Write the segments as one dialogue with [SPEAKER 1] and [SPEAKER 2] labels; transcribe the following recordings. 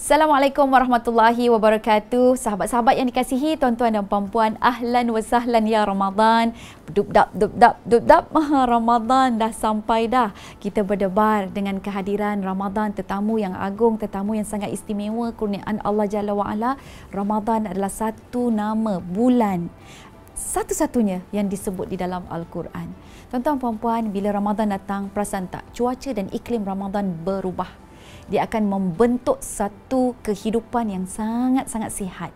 [SPEAKER 1] Assalamualaikum warahmatullahi wabarakatuh. Sahabat-sahabat yang dikasihi, tuan-tuan dan puan-puan, ahlan wa sahlan ya Ramadan. Dup dap dup dap dup dap ha, Ramadan dah sampai dah. Kita berdebar dengan kehadiran Ramadan tetamu yang agung, tetamu yang sangat istimewa kurniaan Allah Jalla wa Ala. Ramadan adalah satu nama bulan satu-satunya yang disebut di dalam Al-Quran. Tuan-tuan puan-puan, bila Ramadan datang, perasan tak cuaca dan iklim Ramadan berubah dia akan membentuk satu kehidupan yang sangat-sangat sihat.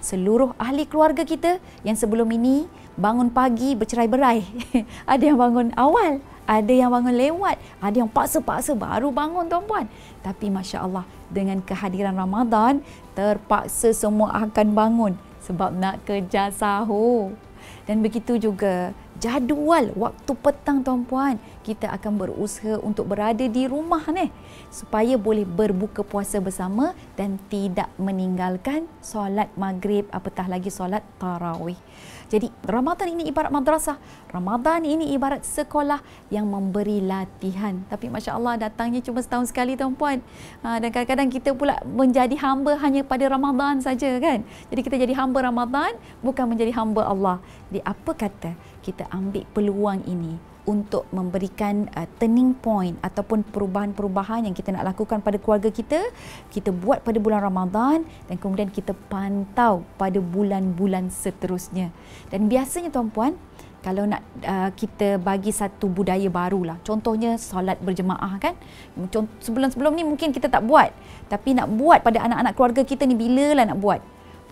[SPEAKER 1] Seluruh ahli keluarga kita yang sebelum ini bangun pagi bercerai-berai. ada yang bangun awal, ada yang bangun lewat, ada yang paksa-paksa baru bangun tuan-puan. Tapi Masya Allah dengan kehadiran Ramadan terpaksa semua akan bangun sebab nak kerja sahur. Dan begitu juga jadual waktu petang tuan-puan kita akan berusaha untuk berada di rumah ni supaya boleh berbuka puasa bersama dan tidak meninggalkan solat maghrib apatah lagi solat tarawih. Jadi Ramadan ini ibarat madrasah, Ramadan ini ibarat sekolah yang memberi latihan. Tapi Masya Allah datangnya cuma setahun sekali tuan puan. Ha, dan kadang-kadang kita pula menjadi hamba hanya pada Ramadan saja kan. Jadi kita jadi hamba Ramadan bukan menjadi hamba Allah. Jadi apa kata kita ambil peluang ini untuk memberikan uh, turning point ataupun perubahan-perubahan yang kita nak lakukan pada keluarga kita, kita buat pada bulan Ramadan dan kemudian kita pantau pada bulan-bulan seterusnya. Dan biasanya tuan-puan, kalau nak uh, kita bagi satu budaya baru lah. contohnya solat berjemaah kan. Sebelum-sebelum ni mungkin kita tak buat, tapi nak buat pada anak-anak keluarga kita ni bila lah nak buat.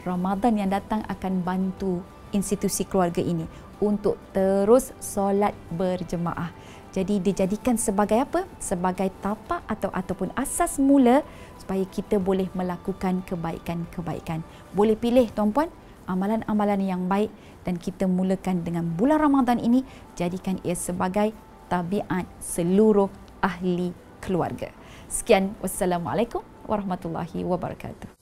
[SPEAKER 1] Ramadan yang datang akan bantu institusi keluarga ini untuk terus solat berjemaah. Jadi dijadikan sebagai apa? Sebagai tapak atau ataupun asas mula supaya kita boleh melakukan kebaikan-kebaikan. Boleh pilih tuan-puan amalan-amalan yang baik dan kita mulakan dengan bulan Ramadan ini jadikan ia sebagai tabiat seluruh ahli keluarga. Sekian. Wassalamualaikum warahmatullahi wabarakatuh.